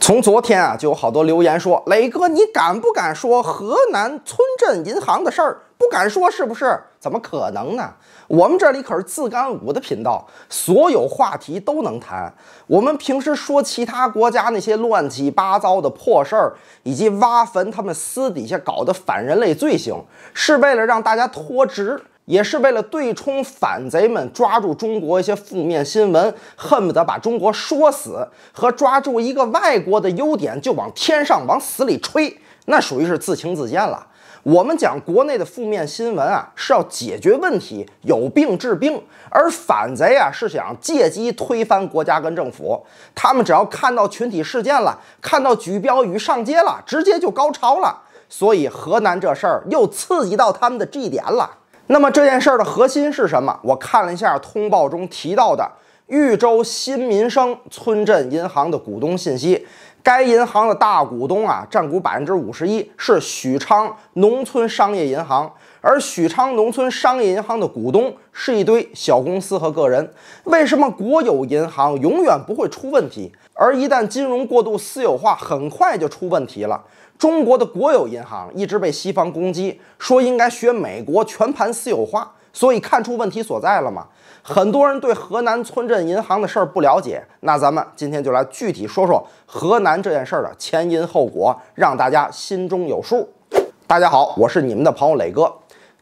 从昨天啊，就有好多留言说：“磊哥，你敢不敢说河南村镇银行的事儿？不敢说是不是？怎么可能呢？我们这里可是自干五的频道，所有话题都能谈。我们平时说其他国家那些乱七八糟的破事儿，以及挖坟他们私底下搞的反人类罪行，是为了让大家脱职。”也是为了对冲反贼们抓住中国一些负面新闻，恨不得把中国说死，和抓住一个外国的优点就往天上往死里吹，那属于是自轻自贱了。我们讲国内的负面新闻啊，是要解决问题，有病治病；而反贼啊，是想借机推翻国家跟政府。他们只要看到群体事件了，看到举标语上街了，直接就高潮了。所以河南这事儿又刺激到他们的这一点了。那么这件事儿的核心是什么？我看了一下通报中提到的豫州新民生村镇银行的股东信息，该银行的大股东啊占股百分之五十一，是许昌农村商业银行，而许昌农村商业银行的股东是一堆小公司和个人。为什么国有银行永远不会出问题，而一旦金融过度私有化，很快就出问题了？中国的国有银行一直被西方攻击，说应该学美国全盘私有化，所以看出问题所在了吗？很多人对河南村镇银行的事儿不了解，那咱们今天就来具体说说河南这件事儿的前因后果，让大家心中有数。大家好，我是你们的朋友磊哥。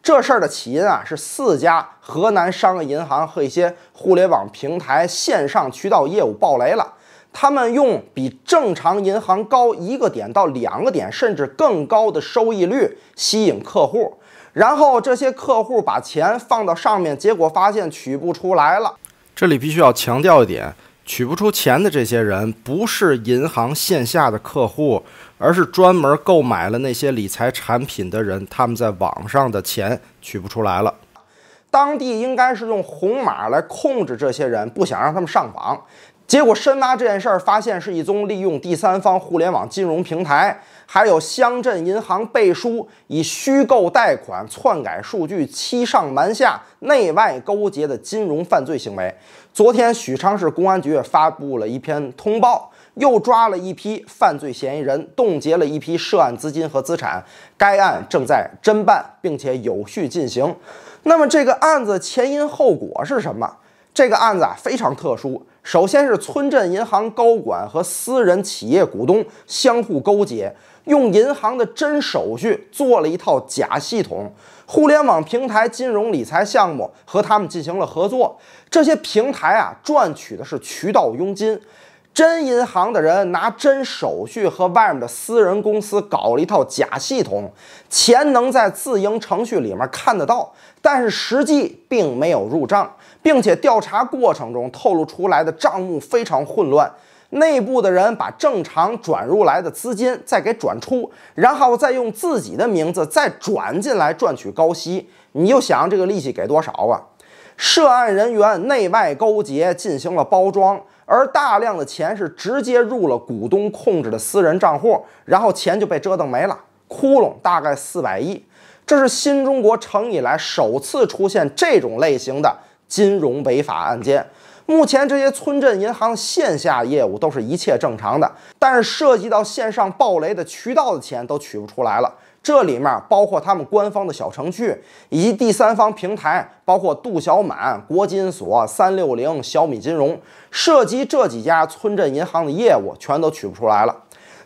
这事儿的起因啊，是四家河南商业银行和一些互联网平台线上渠道业务爆雷了。他们用比正常银行高一个点到两个点，甚至更高的收益率吸引客户，然后这些客户把钱放到上面，结果发现取不出来了。这里必须要强调一点，取不出钱的这些人不是银行线下的客户，而是专门购买了那些理财产品的人，他们在网上的钱取不出来了。当地应该是用红码来控制这些人，不想让他们上网。结果深挖这件事儿，发现是一宗利用第三方互联网金融平台，还有乡镇银行背书，以虚构贷款、篡改数据、欺上瞒下、内外勾结的金融犯罪行为。昨天许昌市公安局发布了一篇通报，又抓了一批犯罪嫌疑人，冻结了一批涉案资金和资产。该案正在侦办，并且有序进行。那么这个案子前因后果是什么？这个案子啊非常特殊。首先是村镇银行高管和私人企业股东相互勾结，用银行的真手续做了一套假系统，互联网平台金融理财项目和他们进行了合作。这些平台啊，赚取的是渠道佣金。真银行的人拿真手续和外面的私人公司搞了一套假系统，钱能在自营程序里面看得到，但是实际并没有入账，并且调查过程中透露出来的账目非常混乱，内部的人把正常转入来的资金再给转出，然后再用自己的名字再转进来赚取高息，你就想这个利息给多少啊？涉案人员内外勾结进行了包装。而大量的钱是直接入了股东控制的私人账户，然后钱就被折腾没了，窟窿大概四百亿。这是新中国成立以来首次出现这种类型的金融违法案件。目前这些村镇银行线下业务都是一切正常的，但是涉及到线上暴雷的渠道的钱都取不出来了。这里面包括他们官方的小程序，以及第三方平台，包括度小满、国金所、三六零、小米金融，涉及这几家村镇银行的业务全都取不出来了。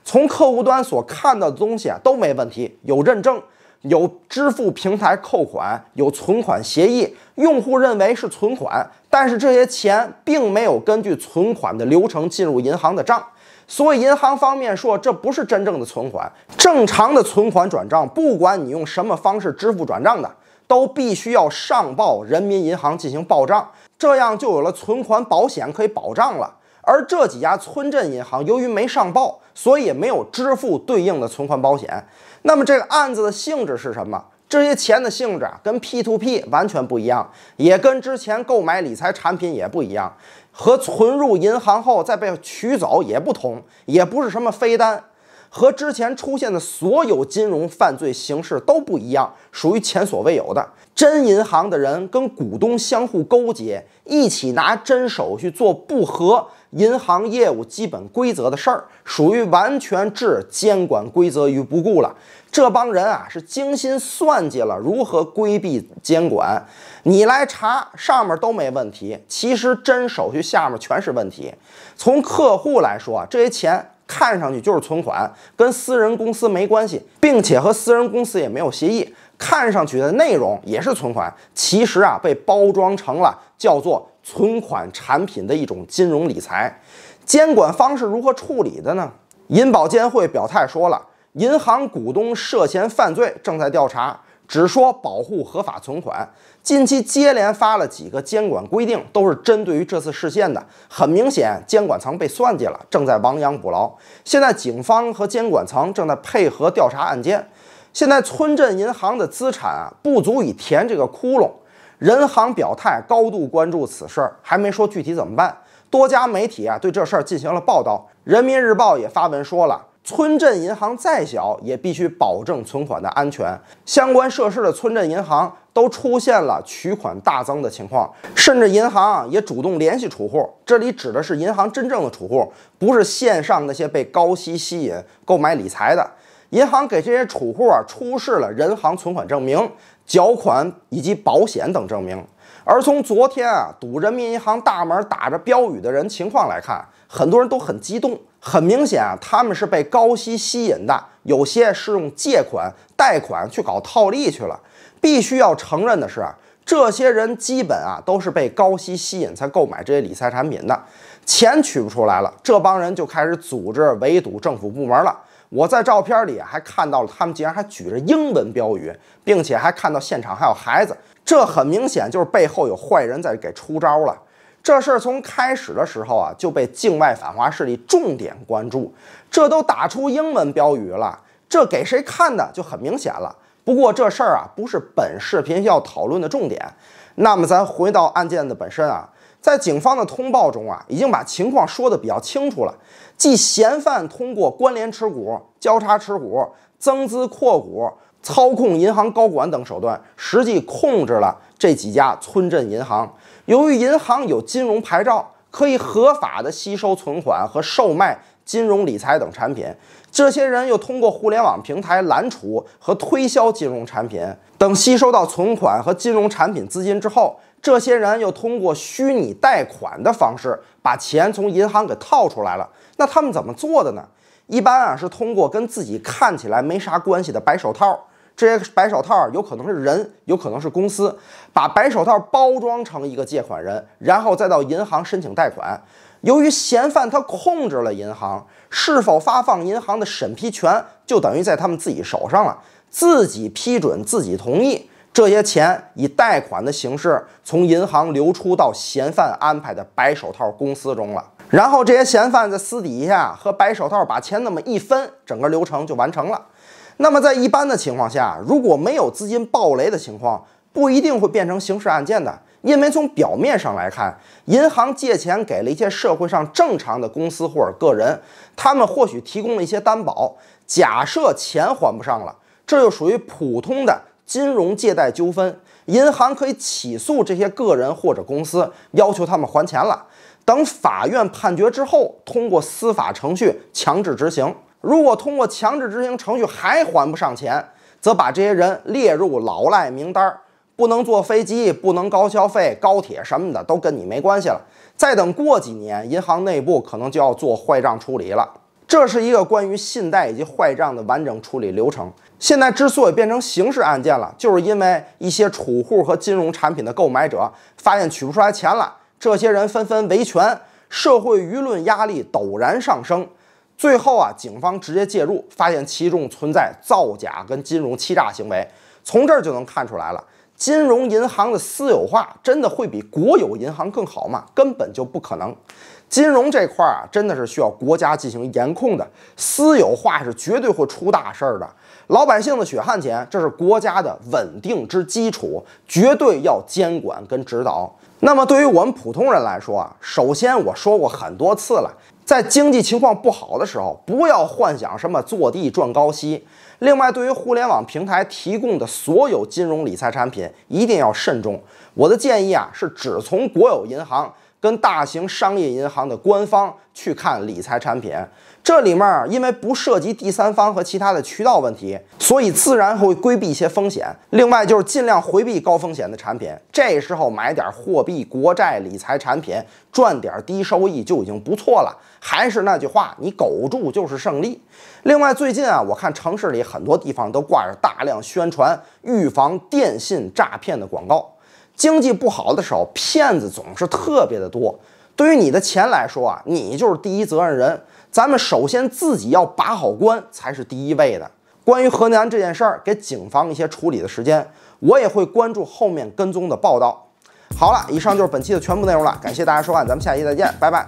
从客户端所看到的东西啊都没问题，有认证，有支付平台扣款，有存款协议。用户认为是存款，但是这些钱并没有根据存款的流程进入银行的账。所以银行方面说，这不是真正的存款，正常的存款转账，不管你用什么方式支付转账的，都必须要上报人民银行进行报账，这样就有了存款保险可以保障了。而这几家村镇银行由于没上报，所以也没有支付对应的存款保险。那么这个案子的性质是什么？这些钱的性质啊，跟 P2P 完全不一样，也跟之前购买理财产品也不一样。和存入银行后再被取走也不同，也不是什么飞单，和之前出现的所有金融犯罪形式都不一样，属于前所未有的。真银行的人跟股东相互勾结，一起拿真手续做不合银行业务基本规则的事儿，属于完全置监管规则于不顾了。这帮人啊，是精心算计了如何规避监管。你来查，上面都没问题，其实真手续下面全是问题。从客户来说，这些钱看上去就是存款，跟私人公司没关系，并且和私人公司也没有协议。看上去的内容也是存款，其实啊，被包装成了叫做。存款产品的一种金融理财，监管方是如何处理的呢？银保监会表态说了，银行股东涉嫌犯罪，正在调查，只说保护合法存款。近期接连发了几个监管规定，都是针对于这次事件的。很明显，监管层被算计了，正在亡羊补牢。现在警方和监管层正在配合调查案件。现在村镇银行的资产啊，不足以填这个窟窿。人行表态，高度关注此事，还没说具体怎么办。多家媒体啊对这事儿进行了报道，《人民日报》也发文说了，村镇银行再小也必须保证存款的安全。相关涉事的村镇银行都出现了取款大增的情况，甚至银行啊也主动联系储户。这里指的是银行真正的储户，不是线上那些被高息吸引购买理财的。银行给这些储户啊出示了人行存款证明。缴款以及保险等证明。而从昨天啊堵人民银行大门打着标语的人情况来看，很多人都很激动。很明显啊，他们是被高息吸引的，有些是用借款、贷款去搞套利去了。必须要承认的是啊，这些人基本啊都是被高息吸引才购买这些理财产品的，钱取不出来了，这帮人就开始组织围堵政府部门了。我在照片里还看到了，他们竟然还举着英文标语，并且还看到现场还有孩子，这很明显就是背后有坏人在给出招了。这事儿从开始的时候啊就被境外反华势力重点关注，这都打出英文标语了，这给谁看的就很明显了。不过这事儿啊不是本视频要讨论的重点。那么咱回到案件的本身啊，在警方的通报中啊，已经把情况说的比较清楚了，即嫌犯通过关联持股、交叉持股、增资扩股、操控银行高管等手段，实际控制了这几家村镇银行。由于银行有金融牌照，可以合法的吸收存款和售卖。金融理财等产品，这些人又通过互联网平台揽储和推销金融产品等，吸收到存款和金融产品资金之后，这些人又通过虚拟贷款的方式把钱从银行给套出来了。那他们怎么做的呢？一般啊是通过跟自己看起来没啥关系的白手套，这些白手套有可能是人，有可能是公司，把白手套包装成一个借款人，然后再到银行申请贷款。由于嫌犯他控制了银行，是否发放银行的审批权就等于在他们自己手上了，自己批准，自己同意，这些钱以贷款的形式从银行流出到嫌犯安排的白手套公司中了。然后这些嫌犯在私底下和白手套把钱那么一分，整个流程就完成了。那么在一般的情况下，如果没有资金暴雷的情况，不一定会变成刑事案件的。因为从表面上来看，银行借钱给了一些社会上正常的公司或者个人，他们或许提供了一些担保。假设钱还不上了，这就属于普通的金融借贷纠纷，银行可以起诉这些个人或者公司，要求他们还钱了。等法院判决之后，通过司法程序强制执行。如果通过强制执行程序还还不上钱，则把这些人列入老赖名单儿。不能坐飞机，不能高消费，高铁什么的都跟你没关系了。再等过几年，银行内部可能就要做坏账处理了。这是一个关于信贷以及坏账的完整处理流程。现在之所以变成刑事案件了，就是因为一些储户和金融产品的购买者发现取不出来钱了，这些人纷纷维权，社会舆论压力陡然上升。最后啊，警方直接介入，发现其中存在造假跟金融欺诈行为。从这儿就能看出来了。金融银行的私有化真的会比国有银行更好吗？根本就不可能。金融这块儿啊，真的是需要国家进行严控的，私有化是绝对会出大事儿的。老百姓的血汗钱，这是国家的稳定之基础，绝对要监管跟指导。那么对于我们普通人来说啊，首先我说过很多次了。在经济情况不好的时候，不要幻想什么坐地赚高息。另外，对于互联网平台提供的所有金融理财产品，一定要慎重。我的建议啊，是只从国有银行。跟大型商业银行的官方去看理财产品，这里面因为不涉及第三方和其他的渠道问题，所以自然会规避一些风险。另外就是尽量回避高风险的产品，这时候买点货币、国债理财产品，赚点低收益就已经不错了。还是那句话，你苟住就是胜利。另外，最近啊，我看城市里很多地方都挂着大量宣传预防电信诈骗的广告。经济不好的时候，骗子总是特别的多。对于你的钱来说啊，你就是第一责任人。咱们首先自己要把好关，才是第一位的。关于河南这件事儿，给警方一些处理的时间，我也会关注后面跟踪的报道。好了，以上就是本期的全部内容了，感谢大家收看，咱们下期再见，拜拜。